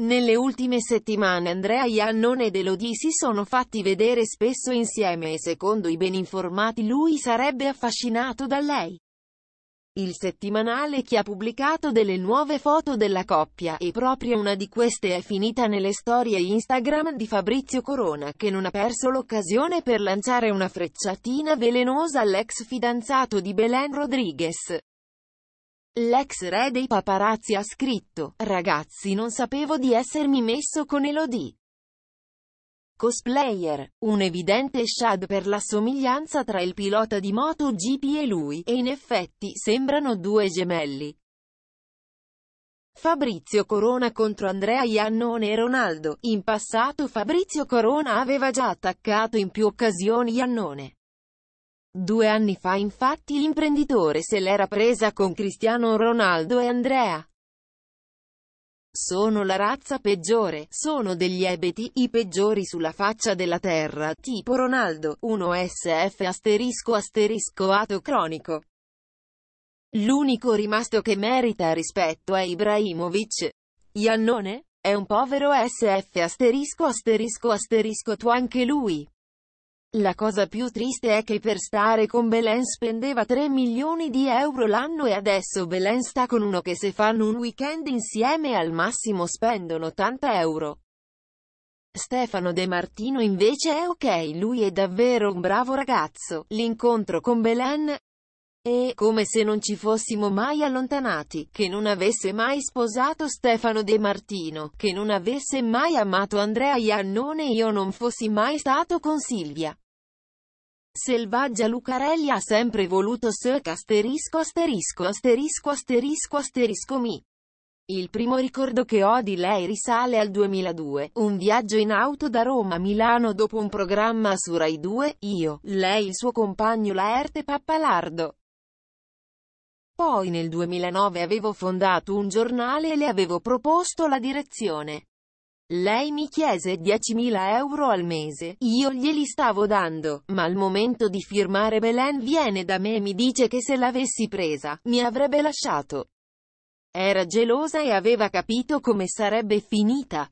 Nelle ultime settimane Andrea Iannone ed Elodie si sono fatti vedere spesso insieme e secondo i ben informati lui sarebbe affascinato da lei. Il settimanale che ha pubblicato delle nuove foto della coppia e proprio una di queste è finita nelle storie Instagram di Fabrizio Corona che non ha perso l'occasione per lanciare una frecciatina velenosa all'ex fidanzato di Belen Rodriguez. L'ex re dei paparazzi ha scritto, ragazzi non sapevo di essermi messo con Elodie. Cosplayer, un evidente shad per la somiglianza tra il pilota di MotoGP e lui, e in effetti sembrano due gemelli. Fabrizio Corona contro Andrea Iannone e Ronaldo. In passato Fabrizio Corona aveva già attaccato in più occasioni Iannone. Due anni fa infatti l'imprenditore se l'era presa con Cristiano Ronaldo e Andrea. Sono la razza peggiore, sono degli ebeti, i peggiori sulla faccia della terra, tipo Ronaldo, 1 SF asterisco asterisco ato cronico. L'unico rimasto che merita rispetto è Ibrahimovic. Iannone? È un povero SF asterisco asterisco asterisco tu anche lui. La cosa più triste è che per stare con Belen spendeva 3 milioni di euro l'anno e adesso Belen sta con uno che se fanno un weekend insieme al massimo spendono 80 euro. Stefano De Martino invece è ok, lui è davvero un bravo ragazzo. L'incontro con Belen, e, come se non ci fossimo mai allontanati, che non avesse mai sposato Stefano De Martino, che non avesse mai amato Andrea Iannone e io non fossi mai stato con Silvia. Selvaggia Lucarelli ha sempre voluto sec asterisco asterisco asterisco asterisco asterisco mi. Il primo ricordo che ho di lei risale al 2002, un viaggio in auto da Roma a Milano dopo un programma su Rai 2, io, lei il suo compagno Laerte Pappalardo. Poi nel 2009 avevo fondato un giornale e le avevo proposto la direzione. Lei mi chiese 10.000 euro al mese, io glieli stavo dando, ma al momento di firmare Belen viene da me e mi dice che se l'avessi presa, mi avrebbe lasciato. Era gelosa e aveva capito come sarebbe finita.